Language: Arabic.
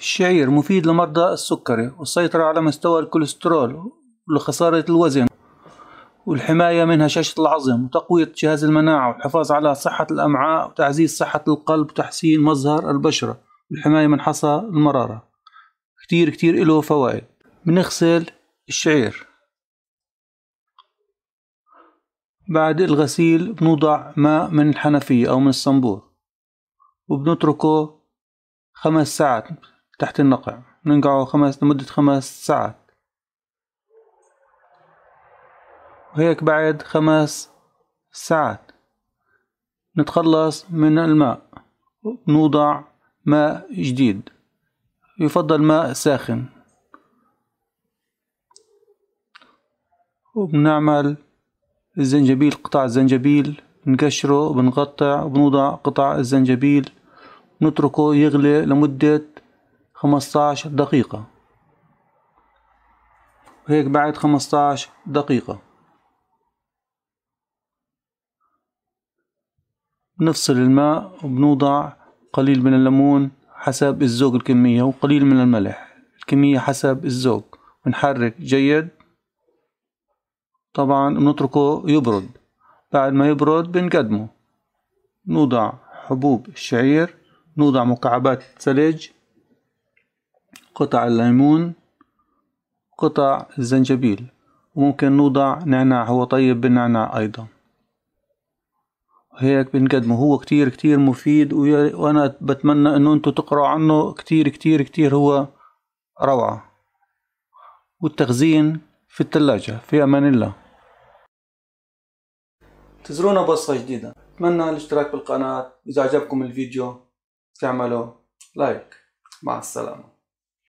الشعير مفيد لمرضى السكري والسيطرة على مستوى الكوليسترول ولخسارة الوزن والحماية من هشاشة العظم وتقوية جهاز المناعة والحفاظ على صحة الأمعاء وتعزيز صحة القلب وتحسين مظهر البشرة والحماية من حصى المرارة كتير كتير إله فوائد بنغسل الشعير بعد الغسيل بنوضع ماء من الحنفية أو من الصنبور وبنتركه خمس ساعات تحت النقع ننقعه خمس لمدة خمس ساعات وهيك بعد خمس ساعات نتخلص من الماء نوضع ماء جديد يفضل ماء ساخن وبنعمل الزنجبيل قطع الزنجبيل نقشره بنقطع وبنوضع قطع الزنجبيل نتركه يغلي لمدة 15 دقيقة وهيك بعد 15 دقيقة بنفصل الماء وبنوضع قليل من الليمون حسب الذوق الكمية وقليل من الملح الكمية حسب الذوق بنحرك جيد طبعا بنتركه يبرد بعد ما يبرد بنقدمه نوضع حبوب الشعير نوضع مكعبات ثلج قطع الليمون قطع الزنجبيل وممكن نوضع نعناع هو طيب بالنعناع أيضا هيك بنقدمه هو كتير كتير مفيد وأنا بتمنى أنه أنتوا تقرأوا عنه كتير كتير كتير هو روعة والتخزين في الثلاجة في أمان الله تزرونا بصة جديدة أتمنى الاشتراك بالقناة إذا عجبكم الفيديو تعملوا لايك مع السلامة